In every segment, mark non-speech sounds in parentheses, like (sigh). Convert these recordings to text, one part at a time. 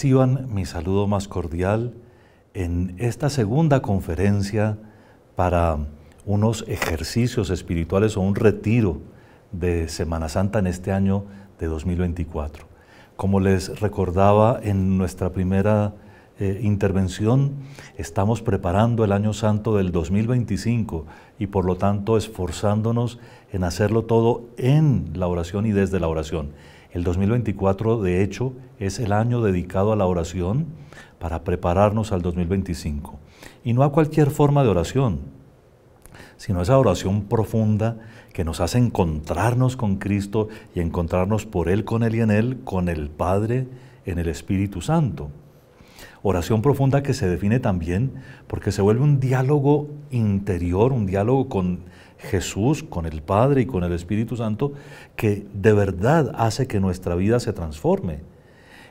Reciban mi saludo más cordial en esta segunda conferencia para unos ejercicios espirituales o un retiro de Semana Santa en este año de 2024. Como les recordaba en nuestra primera eh, intervención, estamos preparando el año santo del 2025 y por lo tanto esforzándonos en hacerlo todo en la oración y desde la oración. El 2024, de hecho, es el año dedicado a la oración para prepararnos al 2025. Y no a cualquier forma de oración, sino a esa oración profunda que nos hace encontrarnos con Cristo y encontrarnos por Él, con Él y en Él, con el Padre, en el Espíritu Santo. Oración profunda que se define también porque se vuelve un diálogo interior, un diálogo con Jesús, con el Padre y con el Espíritu Santo, que de verdad hace que nuestra vida se transforme.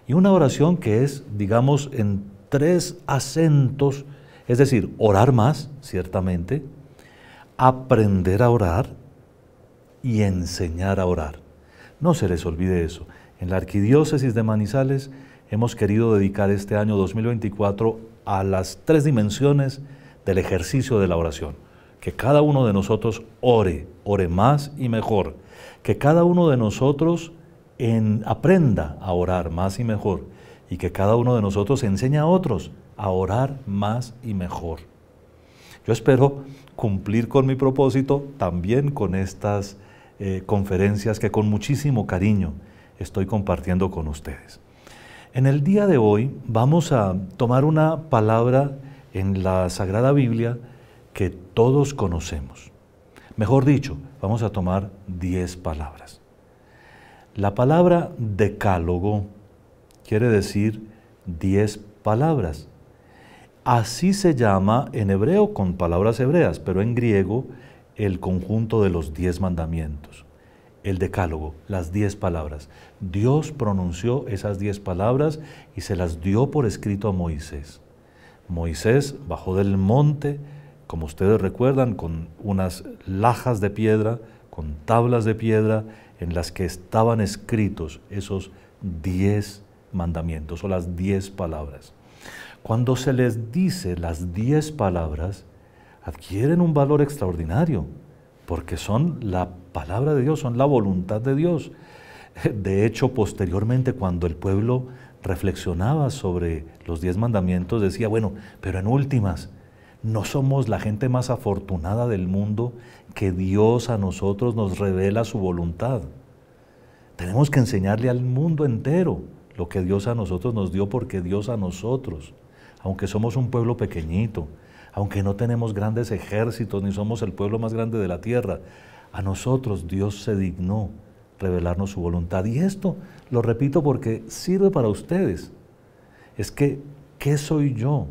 Y una oración que es, digamos, en tres acentos, es decir, orar más, ciertamente, aprender a orar y enseñar a orar. No se les olvide eso. En la Arquidiócesis de Manizales hemos querido dedicar este año 2024 a las tres dimensiones del ejercicio de la oración que cada uno de nosotros ore, ore más y mejor, que cada uno de nosotros en, aprenda a orar más y mejor, y que cada uno de nosotros enseñe a otros a orar más y mejor. Yo espero cumplir con mi propósito también con estas eh, conferencias que con muchísimo cariño estoy compartiendo con ustedes. En el día de hoy vamos a tomar una palabra en la Sagrada Biblia, que todos conocemos. Mejor dicho, vamos a tomar diez palabras. La palabra decálogo quiere decir diez palabras. Así se llama en hebreo con palabras hebreas, pero en griego el conjunto de los diez mandamientos. El decálogo, las diez palabras. Dios pronunció esas diez palabras y se las dio por escrito a Moisés. Moisés bajó del monte, como ustedes recuerdan, con unas lajas de piedra, con tablas de piedra en las que estaban escritos esos diez mandamientos o las diez palabras. Cuando se les dice las diez palabras, adquieren un valor extraordinario, porque son la palabra de Dios, son la voluntad de Dios. (laughs) De hecho, posteriormente, cuando el pueblo reflexionaba sobre los diez mandamientos, decía, bueno, pero en últimas, ¿No somos la gente más afortunada del mundo que Dios a nosotros nos revela su voluntad? Tenemos que enseñarle al mundo entero lo que Dios a nosotros nos dio porque Dios a nosotros, aunque somos un pueblo pequeñito, aunque no tenemos grandes ejércitos ni somos el pueblo más grande de la tierra, a nosotros Dios se dignó revelarnos su voluntad. Y esto lo repito porque sirve para ustedes. Es que, ¿qué soy yo?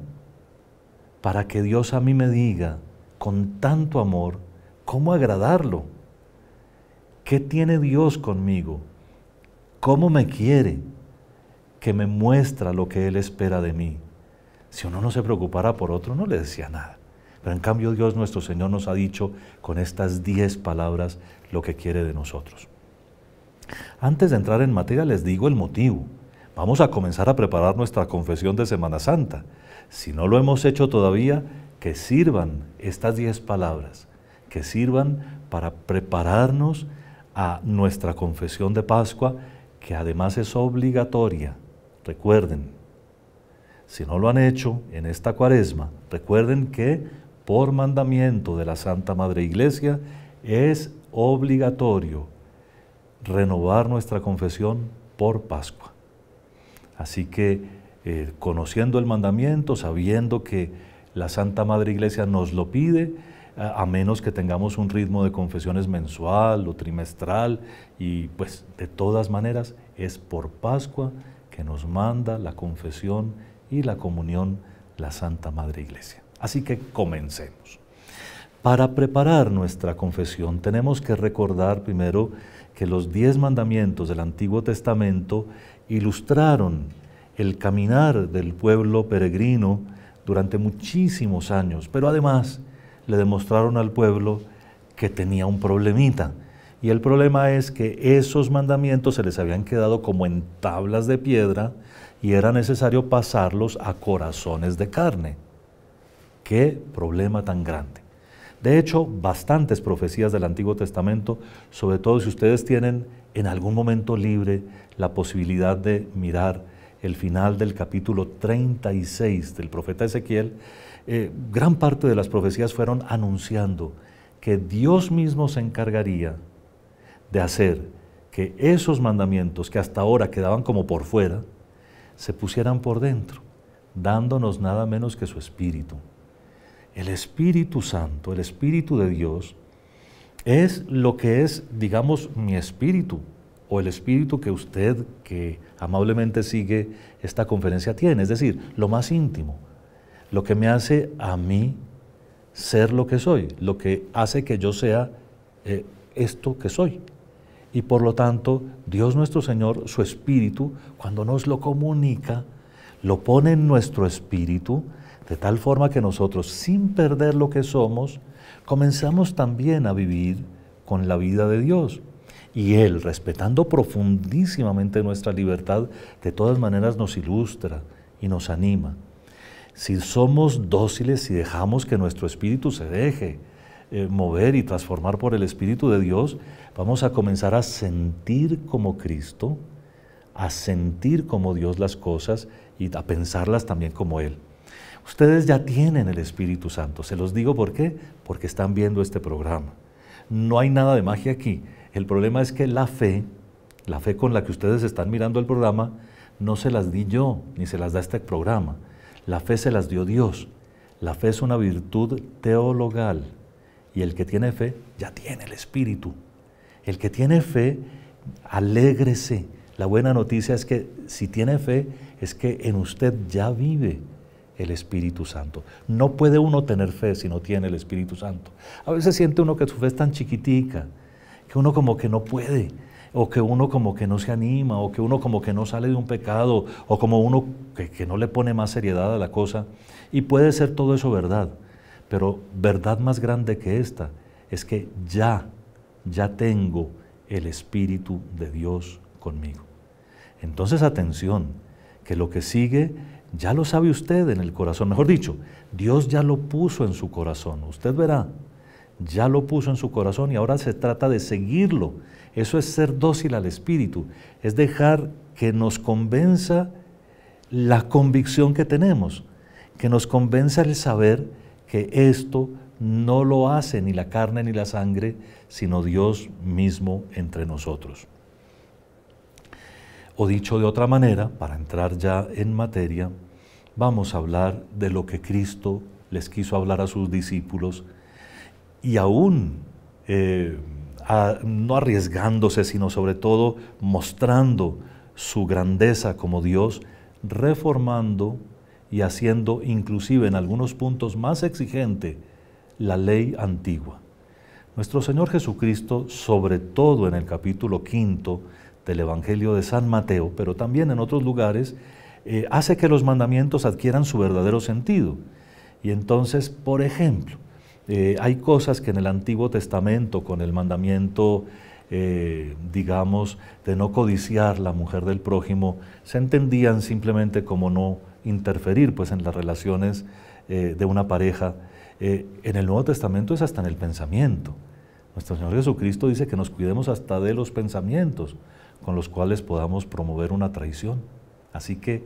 para que Dios a mí me diga con tanto amor cómo agradarlo. ¿Qué tiene Dios conmigo? ¿Cómo me quiere? Que me muestra lo que Él espera de mí. Si uno no se preocupara por otro, no le decía nada. Pero en cambio Dios nuestro Señor nos ha dicho con estas diez palabras lo que quiere de nosotros. Antes de entrar en materia les digo el motivo. Vamos a comenzar a preparar nuestra confesión de Semana Santa. Si no lo hemos hecho todavía, que sirvan estas diez palabras, que sirvan para prepararnos a nuestra confesión de Pascua, que además es obligatoria. Recuerden, si no lo han hecho en esta cuaresma, recuerden que por mandamiento de la Santa Madre Iglesia es obligatorio renovar nuestra confesión por Pascua. Así que eh, conociendo el mandamiento, sabiendo que la Santa Madre Iglesia nos lo pide, a menos que tengamos un ritmo de confesiones mensual o trimestral, y pues de todas maneras es por Pascua que nos manda la confesión y la comunión la Santa Madre Iglesia. Así que comencemos. Para preparar nuestra confesión tenemos que recordar primero que los diez mandamientos del Antiguo Testamento ilustraron el caminar del pueblo peregrino durante muchísimos años, pero además le demostraron al pueblo que tenía un problemita. Y el problema es que esos mandamientos se les habían quedado como en tablas de piedra y era necesario pasarlos a corazones de carne. Qué problema tan grande. De hecho, bastantes profecías del Antiguo Testamento, sobre todo si ustedes tienen en algún momento libre la posibilidad de mirar el final del capítulo 36 del profeta Ezequiel, eh, gran parte de las profecías fueron anunciando que Dios mismo se encargaría de hacer que esos mandamientos que hasta ahora quedaban como por fuera, se pusieran por dentro, dándonos nada menos que su Espíritu. El Espíritu Santo, el Espíritu de Dios, es lo que es, digamos, mi espíritu o el espíritu que usted, que amablemente sigue esta conferencia tiene, es decir, lo más íntimo, lo que me hace a mí ser lo que soy, lo que hace que yo sea eh, esto que soy. Y por lo tanto, Dios nuestro Señor, su Espíritu, cuando nos lo comunica, lo pone en nuestro espíritu, de tal forma que nosotros, sin perder lo que somos, comenzamos también a vivir con la vida de Dios. Y Él, respetando profundísimamente nuestra libertad, de todas maneras nos ilustra y nos anima. Si somos dóciles y dejamos que nuestro espíritu se deje eh, mover y transformar por el Espíritu de Dios, vamos a comenzar a sentir como Cristo, a sentir como Dios las cosas y a pensarlas también como Él. Ustedes ya tienen el Espíritu Santo, se los digo por qué, porque están viendo este programa. No hay nada de magia aquí. El problema es que la fe, la fe con la que ustedes están mirando el programa, no se las di yo, ni se las da este programa. La fe se las dio Dios. La fe es una virtud teologal. Y el que tiene fe ya tiene el Espíritu. El que tiene fe, alégrese. La buena noticia es que si tiene fe, es que en usted ya vive el Espíritu Santo. No puede uno tener fe si no tiene el Espíritu Santo. A veces siente uno que su fe es tan chiquitica, que uno como que no puede, o que uno como que no se anima, o que uno como que no sale de un pecado, o como uno que, que no le pone más seriedad a la cosa. Y puede ser todo eso verdad, pero verdad más grande que esta es que ya, ya tengo el Espíritu de Dios conmigo. Entonces atención, que lo que sigue ya lo sabe usted en el corazón, mejor dicho, Dios ya lo puso en su corazón, usted verá ya lo puso en su corazón y ahora se trata de seguirlo. Eso es ser dócil al Espíritu, es dejar que nos convenza la convicción que tenemos, que nos convenza el saber que esto no lo hace ni la carne ni la sangre, sino Dios mismo entre nosotros. O dicho de otra manera, para entrar ya en materia, vamos a hablar de lo que Cristo les quiso hablar a sus discípulos y aún eh, no arriesgándose, sino sobre todo mostrando su grandeza como Dios, reformando y haciendo inclusive en algunos puntos más exigente la ley antigua. Nuestro Señor Jesucristo, sobre todo en el capítulo quinto del Evangelio de San Mateo, pero también en otros lugares, eh, hace que los mandamientos adquieran su verdadero sentido. Y entonces, por ejemplo, eh, hay cosas que en el Antiguo Testamento, con el mandamiento, eh, digamos, de no codiciar la mujer del prójimo, se entendían simplemente como no interferir pues, en las relaciones eh, de una pareja. en el Nuevo Testamento es hasta en el pensamiento. Nuestro Señor Jesucristo dice que nos cuidemos hasta de los pensamientos con los cuales podamos promover una traición. Así que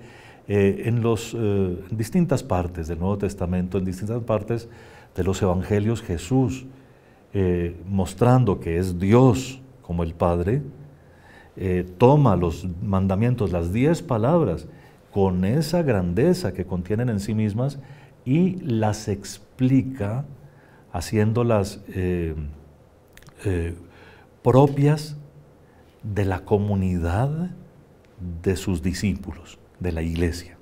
en, los, en distintas partes del Nuevo Testamento, en distintas partes, de los evangelios Jesús, eh, mostrando que es Dios como el Padre, eh, toma los mandamientos, las diez palabras, con esa grandeza que contienen en sí mismas y las explica haciéndolas eh, propias de la comunidad de sus discípulos, de la iglesia.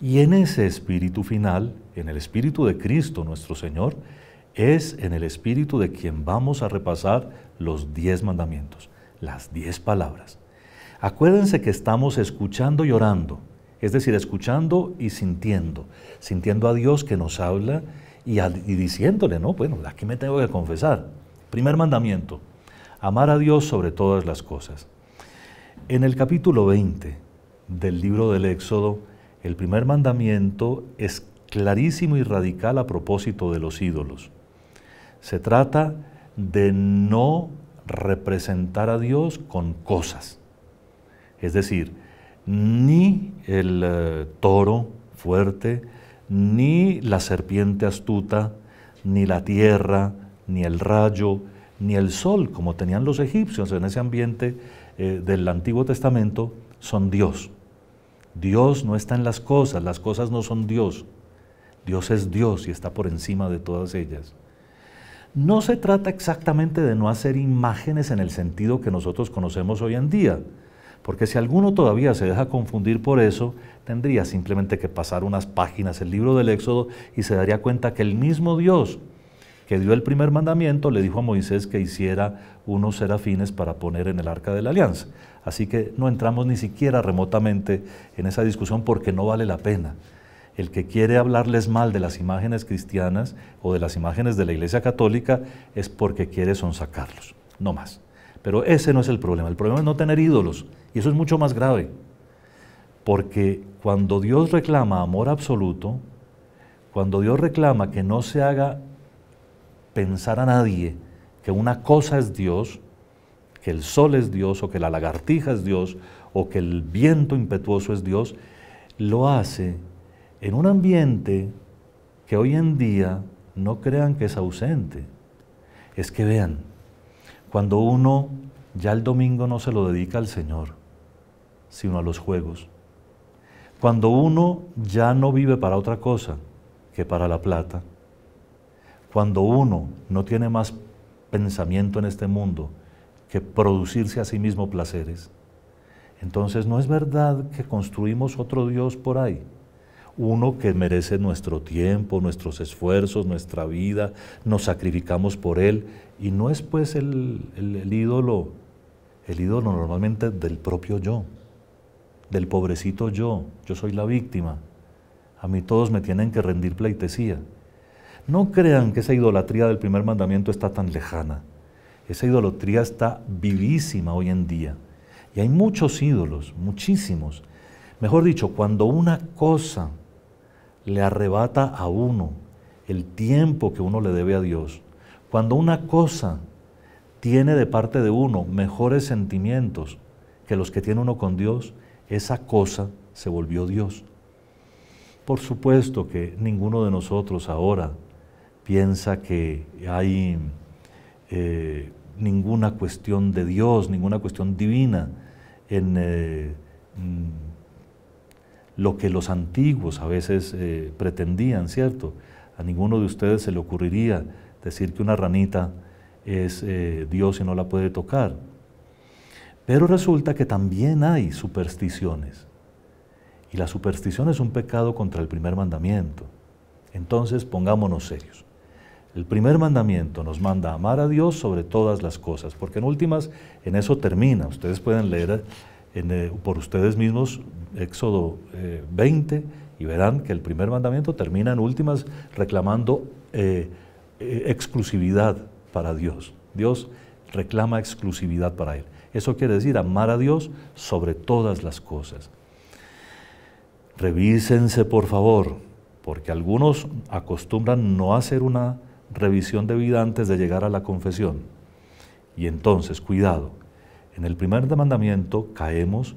Y en ese espíritu final, en el Espíritu de Cristo nuestro Señor, es en el Espíritu de quien vamos a repasar los diez mandamientos, las diez palabras. Acuérdense que estamos escuchando y orando, es decir, escuchando y sintiendo, sintiendo a Dios que nos habla y, diciéndole, no, bueno, aquí me tengo que confesar. Primer mandamiento, amar a Dios sobre todas las cosas. En el capítulo 20 del libro del Éxodo, el primer mandamiento es clarísimo y radical a propósito de los ídolos. Se trata de no representar a Dios con cosas. Es decir, ni el eh, toro fuerte, ni la serpiente astuta, ni la tierra, ni el rayo, ni el sol, como tenían los egipcios en ese ambiente eh, del Antiguo Testamento, son Dios. Dios no está en las cosas, las cosas no son Dios. Dios es Dios y está por encima de todas ellas. No se trata exactamente de no hacer imágenes en el sentido que nosotros conocemos hoy en día, porque si alguno todavía se deja confundir por eso, tendría simplemente que pasar unas páginas el libro del Éxodo y se daría cuenta que el mismo Dios que dio el primer mandamiento le dijo a Moisés que hiciera unos serafines para poner en el arca de la alianza. Así que no entramos ni siquiera remotamente en esa discusión porque no vale la pena el que quiere hablarles mal de las imágenes cristianas o de las imágenes de la Iglesia Católica es porque quiere sonsacarlos, no más. Pero ese no es el problema, el problema es no tener ídolos, y eso es mucho más grave, porque cuando Dios reclama amor absoluto, cuando Dios reclama que no se haga pensar a nadie que una cosa es Dios, que el sol es Dios o que la lagartija es Dios o que el viento impetuoso es Dios, lo hace en un ambiente que hoy en día no crean que es ausente. Es que vean, cuando uno ya el domingo no se lo dedica al Señor, sino a los juegos. Cuando uno ya no vive para otra cosa que para la plata. Cuando uno no tiene más pensamiento en este mundo que producirse a sí mismo placeres. Entonces no es verdad que construimos otro Dios por ahí uno que merece nuestro tiempo, nuestros esfuerzos, nuestra vida, nos sacrificamos por él y no es pues el, ídolo, el ídolo normalmente del propio yo, del pobrecito yo, yo soy la víctima, a mí todos me tienen que rendir pleitesía. No crean que esa idolatría del primer mandamiento está tan lejana. Esa idolatría está vivísima hoy en día. Y hay muchos ídolos, muchísimos. Mejor dicho, cuando una cosa le arrebata a uno el tiempo que uno le debe a Dios. Cuando una cosa tiene de parte de uno mejores sentimientos que los que tiene uno con Dios, esa cosa se volvió Dios. Por supuesto que ninguno de nosotros ahora piensa que hay eh, ninguna cuestión de Dios, ninguna cuestión divina en... Eh, lo que los antiguos a veces eh, pretendían, ¿cierto? A ninguno de ustedes se le ocurriría decir que una ranita es eh, Dios y no la puede tocar. Pero resulta que también hay supersticiones. Y la superstición es un pecado contra el primer mandamiento. Entonces pongámonos serios. El primer mandamiento nos manda a amar a Dios sobre todas las cosas, porque en últimas en eso termina. Ustedes pueden leer eh, por ustedes mismos Éxodo 20 eh, y verán que el primer mandamiento termina en últimas reclamando eh, exclusividad para Dios. Dios reclama exclusividad para Él. Eso quiere decir amar a Dios sobre todas las cosas. Revísense por favor, porque algunos acostumbran no hacer una revisión de vida antes de llegar a la confesión. Y entonces, cuidado, en el primer mandamiento caemos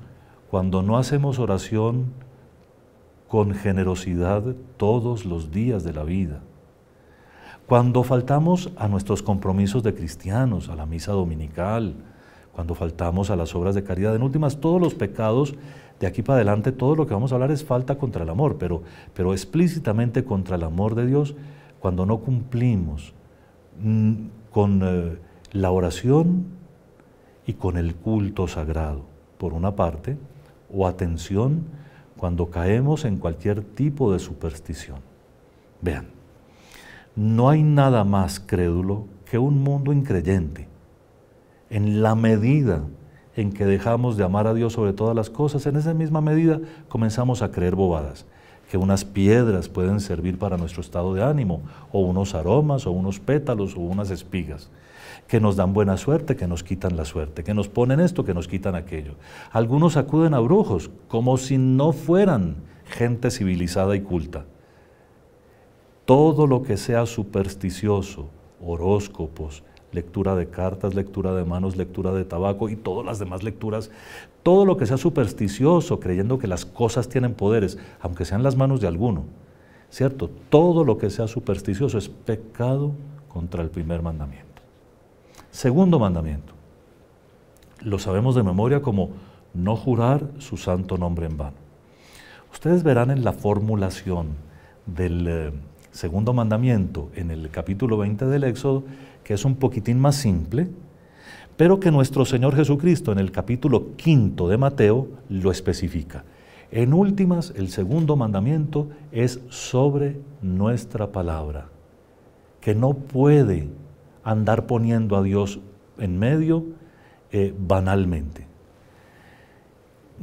cuando no hacemos oración con generosidad todos los días de la vida. Cuando faltamos a nuestros compromisos de cristianos, a la misa dominical, cuando faltamos a las obras de caridad, en últimas todos los pecados, de aquí para adelante todo lo que vamos a hablar es falta contra el amor, pero, pero explícitamente contra el amor de Dios, cuando no cumplimos mm, con eh, la oración y con el culto sagrado, por una parte, o atención cuando caemos en cualquier tipo de superstición. Vean, no hay nada más crédulo que un mundo increyente. En la medida en que dejamos de amar a Dios sobre todas las cosas, en esa misma medida comenzamos a creer bobadas, que unas piedras pueden servir para nuestro estado de ánimo, o unos aromas, o unos pétalos, o unas espigas que nos dan buena suerte, que nos quitan la suerte, que nos ponen esto, que nos quitan aquello. Algunos acuden a brujos como si no fueran gente civilizada y culta. Todo lo que sea supersticioso, horóscopos, lectura de cartas, lectura de manos, lectura de tabaco y todas las demás lecturas, todo lo que sea supersticioso, creyendo que las cosas tienen poderes, aunque sean las manos de alguno, ¿cierto? Todo lo que sea supersticioso es pecado contra el primer mandamiento. Segundo mandamiento. Lo sabemos de memoria como no jurar su santo nombre en vano. Ustedes verán en la formulación del eh, segundo mandamiento en el capítulo 20 del Éxodo que es un poquitín más simple, pero que nuestro Señor Jesucristo en el capítulo quinto de Mateo lo especifica. En últimas, el segundo mandamiento es sobre nuestra palabra, que no puede andar poniendo a Dios en medio eh, banalmente.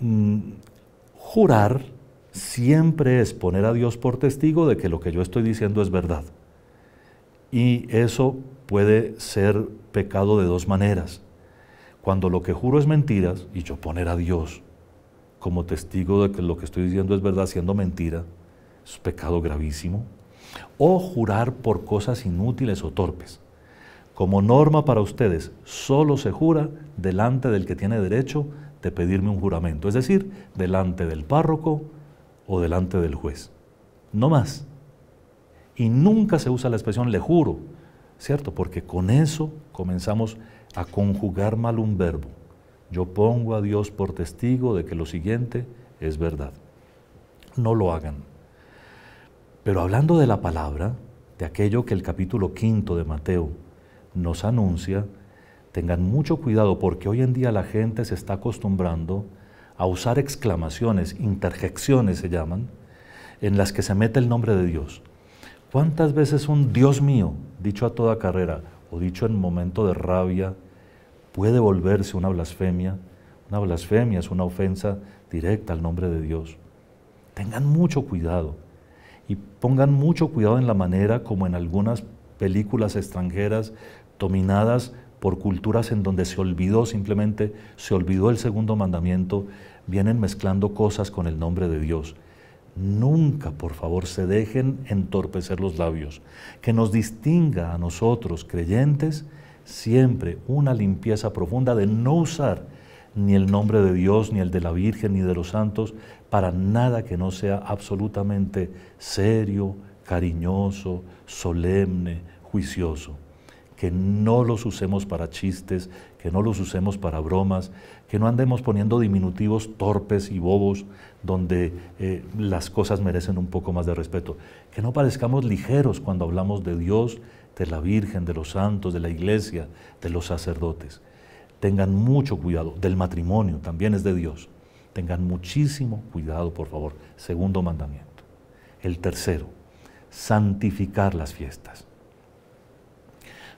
Mm, jurar siempre es poner a Dios por testigo de que lo que yo estoy diciendo es verdad. Y eso puede ser pecado de dos maneras. Cuando lo que juro es mentiras y yo poner a Dios como testigo de que lo que estoy diciendo es verdad siendo mentira, es pecado gravísimo. O jurar por cosas inútiles o torpes como norma para ustedes, solo se jura delante del que tiene derecho de pedirme un juramento, es decir, delante del párroco o delante del juez. No más. Y nunca se usa la expresión le juro, ¿cierto? Porque con eso comenzamos a conjugar mal un verbo. Yo pongo a Dios por testigo de que lo siguiente es verdad. No lo hagan. Pero hablando de la palabra, de aquello que el capítulo quinto de Mateo nos anuncia, tengan mucho cuidado porque hoy en día la gente se está acostumbrando a usar exclamaciones, interjecciones se llaman, en las que se mete el nombre de Dios. ¿Cuántas veces un Dios mío, dicho a toda carrera o dicho en momento de rabia, puede volverse una blasfemia? Una blasfemia es una ofensa directa al nombre de Dios. Tengan mucho cuidado y pongan mucho cuidado en la manera como en algunas películas extranjeras dominadas por culturas en donde se olvidó, simplemente se olvidó el segundo mandamiento, vienen mezclando cosas con el nombre de Dios. Nunca, por favor, se dejen entorpecer los labios. Que nos distinga a nosotros, creyentes, siempre una limpieza profunda de no usar ni el nombre de Dios, ni el de la Virgen, ni de los santos, para nada que no sea absolutamente serio, cariñoso, solemne, juicioso que no los usemos para chistes, que no los usemos para bromas, que no andemos poniendo diminutivos torpes y bobos donde eh, las cosas merecen un poco más de respeto, que no parezcamos ligeros cuando hablamos de Dios, de la Virgen, de los santos, de la iglesia, de los sacerdotes. Tengan mucho cuidado, del matrimonio también es de Dios. Tengan muchísimo cuidado, por favor. Segundo mandamiento. El tercero, santificar las fiestas.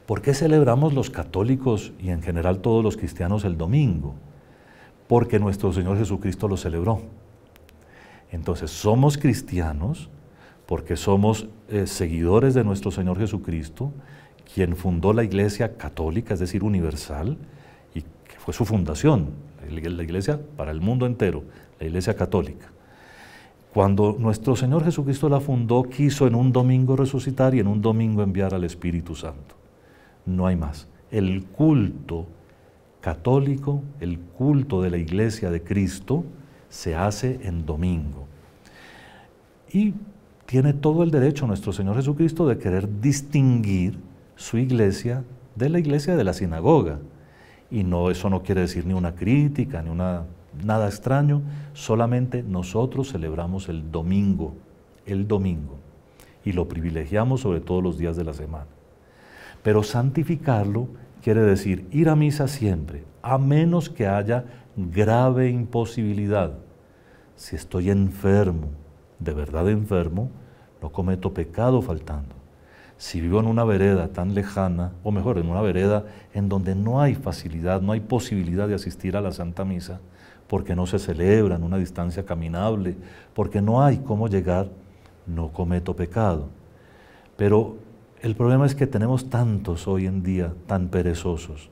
¿Por qué celebramos los católicos y en general todos los cristianos el domingo? Porque nuestro Señor Jesucristo lo celebró. Entonces somos cristianos porque somos eh, seguidores de nuestro Señor Jesucristo, quien fundó la Iglesia Católica, es decir, universal, y que fue su fundación, la Iglesia para el mundo entero, la Iglesia Católica. Cuando nuestro Señor Jesucristo la fundó, quiso en un domingo resucitar y en un domingo enviar al Espíritu Santo no hay más. El culto católico, el culto de la iglesia de Cristo, se hace en domingo. Y tiene todo el derecho nuestro Señor Jesucristo de querer distinguir su iglesia de la iglesia de la sinagoga. Y no, eso no quiere decir ni una crítica, ni una, nada extraño, solamente nosotros celebramos el domingo, el domingo, y lo privilegiamos sobre todos los días de la semana. Pero santificarlo quiere decir ir a misa siempre, a menos que haya grave imposibilidad. Si estoy enfermo, de verdad enfermo, no cometo pecado faltando. Si vivo en una vereda tan lejana, o mejor, en una vereda en donde no hay facilidad, no hay posibilidad de asistir a la Santa Misa, porque no se celebra en una distancia caminable, porque no hay cómo llegar, no cometo pecado. Pero el problema es que tenemos tantos hoy en día tan perezosos,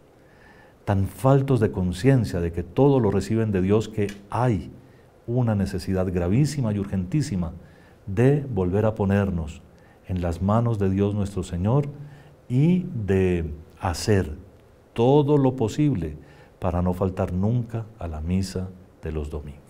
tan faltos de conciencia de que todo lo reciben de Dios que hay una necesidad gravísima y urgentísima de volver a ponernos en las manos de Dios nuestro Señor y de hacer todo lo posible para no faltar nunca a la misa de los domingos.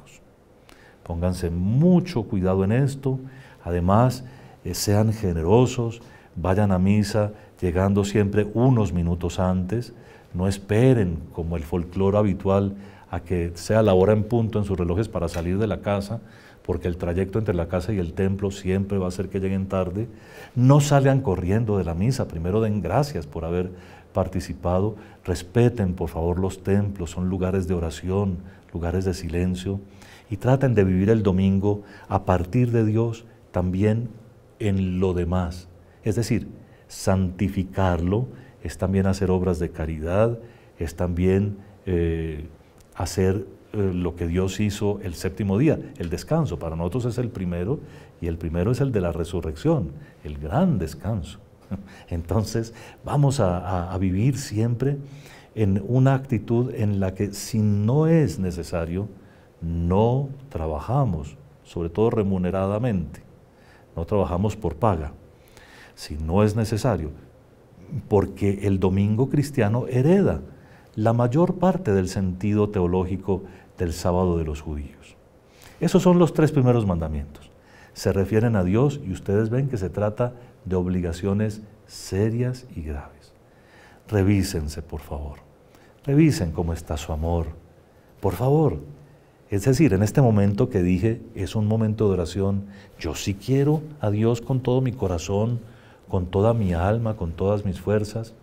Pónganse mucho cuidado en esto, además eh, sean generosos, vayan a misa llegando siempre unos minutos antes, no esperen como el folclore habitual a que sea la hora en punto en sus relojes para salir de la casa, porque el trayecto entre la casa y el templo siempre va a ser que lleguen tarde. No salgan corriendo de la misa, primero den gracias por haber participado, respeten por favor los templos, son lugares de oración, lugares de silencio, y traten de vivir el domingo a partir de Dios también en lo demás, es decir, santificarlo es también hacer obras de caridad, es también eh, hacer eh, lo que Dios hizo el séptimo día, el descanso. Para nosotros es el primero y el primero es el de la resurrección, el gran descanso. (laughs) Entonces vamos a vivir siempre en una actitud en la que si no es necesario, no trabajamos, sobre todo remuneradamente, no trabajamos por paga si no es necesario, porque el domingo cristiano hereda la mayor parte del sentido teológico del sábado de los judíos. Esos son los tres primeros mandamientos. Se refieren a Dios y ustedes ven que se trata de obligaciones serias y graves. Revísense, por favor. Revisen cómo está su amor. Por favor. Es decir, en este momento que dije es un momento de oración, yo sí quiero a Dios con todo mi corazón, con toda mi alma, con todas mis fuerzas?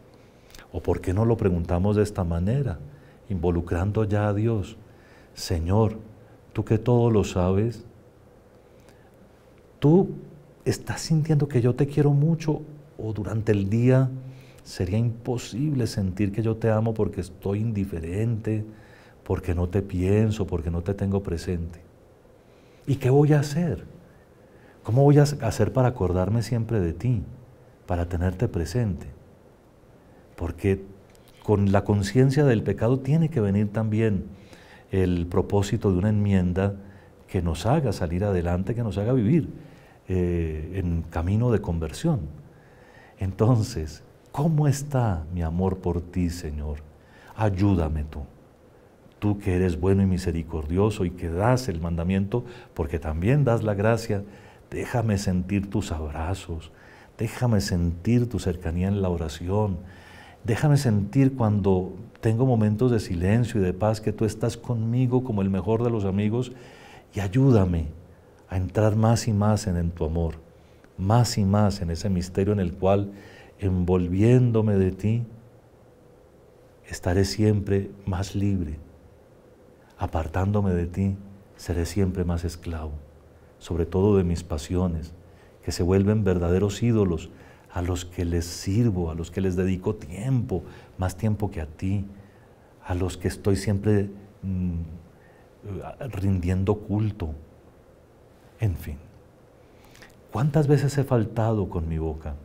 ¿O por qué no lo preguntamos de esta manera, involucrando ya a Dios? Señor, tú que todo lo sabes, tú estás sintiendo que yo te quiero mucho o durante el día sería imposible sentir que yo te amo porque estoy indiferente, porque no te pienso, porque no te tengo presente. ¿Y qué voy a hacer? ¿Cómo voy a hacer para acordarme siempre de ti? para tenerte presente. Porque con la conciencia del pecado tiene que venir también el propósito de una enmienda que nos haga salir adelante, que nos haga vivir eh, en camino de conversión. Entonces, ¿cómo está mi amor por ti, Señor? Ayúdame tú. Tú que eres bueno y misericordioso y que das el mandamiento, porque también das la gracia, déjame sentir tus abrazos, Déjame sentir tu cercanía en la oración. Déjame sentir cuando tengo momentos de silencio y de paz que tú estás conmigo como el mejor de los amigos y ayúdame a entrar más y más en, en tu amor, más y más en ese misterio en el cual, envolviéndome de ti, estaré siempre más libre. Apartándome de ti, seré siempre más esclavo, sobre todo de mis pasiones, que se vuelven verdaderos ídolos, a los que les sirvo, a los que les dedico tiempo, más tiempo que a ti, a los que estoy siempre mm, rindiendo culto. En fin, ¿cuántas veces he faltado con mi boca?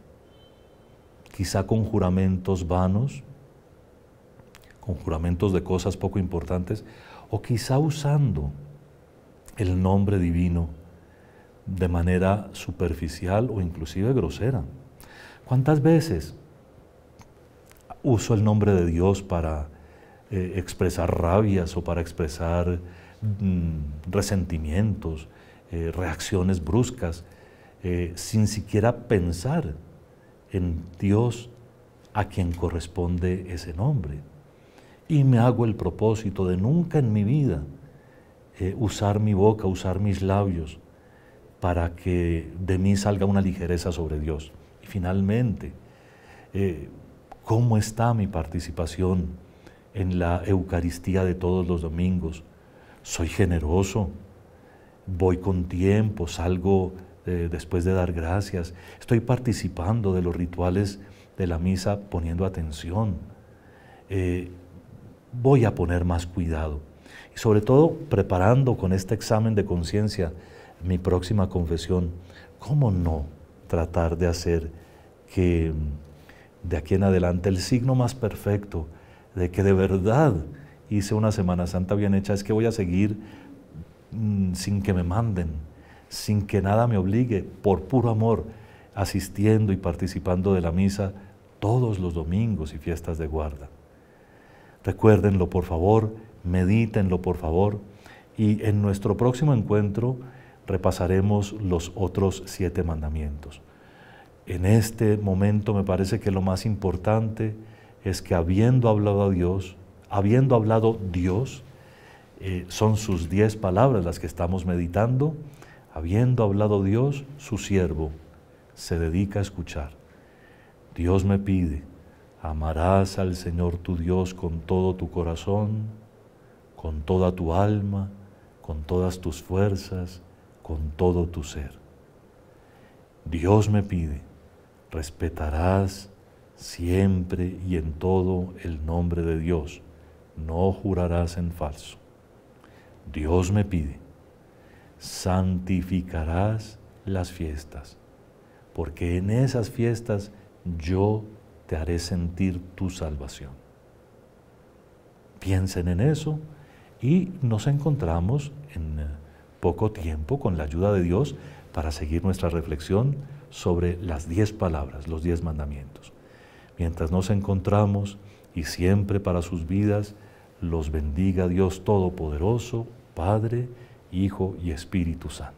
Quizá con juramentos vanos, con juramentos de cosas poco importantes, o quizá usando el nombre divino de manera superficial o inclusive grosera. ¿Cuántas veces uso el nombre de Dios para eh, expresar rabias o para expresar mm, resentimientos, eh, reacciones bruscas, eh, sin siquiera pensar en Dios a quien corresponde ese nombre? Y me hago el propósito de nunca en mi vida usar mi boca, usar mis labios para que de mí salga una ligereza sobre Dios. Y finalmente, eh, ¿cómo está mi participación en la Eucaristía de todos los domingos? ¿Soy generoso? ¿Voy con tiempo? ¿Salgo eh, después de dar gracias? ¿Estoy participando de los rituales de la misa poniendo atención? Eh, voy a poner más cuidado. Y sobre todo preparando con este examen de conciencia mi próxima confesión, ¿cómo no tratar de hacer que mm, de aquí en adelante el signo más perfecto de que de verdad hice una Semana Santa bien hecha es que voy a seguir mm, sin que me manden, sin que nada me obligue, por puro amor, asistiendo y participando de la misa todos los domingos y fiestas de guarda. Recuérdenlo por favor, medítenlo por favor y en nuestro próximo encuentro repasaremos los otros siete mandamientos. En este momento me parece que lo más importante es que habiendo hablado a Dios, habiendo hablado Dios, eh, son sus diez palabras las que estamos meditando, habiendo hablado Dios, su siervo se dedica a escuchar. Dios me pide, amarás al Señor tu Dios con todo tu corazón, con toda tu alma, con todas tus fuerzas, con todo tu ser. Dios me pide, respetarás siempre y en todo el nombre de Dios, no jurarás en falso. Dios me pide, santificarás las fiestas, porque en esas fiestas yo te haré sentir tu salvación. Piensen en eso y nos encontramos en eh, poco tiempo con la ayuda de Dios para seguir nuestra reflexión sobre las diez palabras, los diez mandamientos. Mientras nos encontramos y siempre para sus vidas, los bendiga Dios Todopoderoso, Padre, Hijo y Espíritu Santo.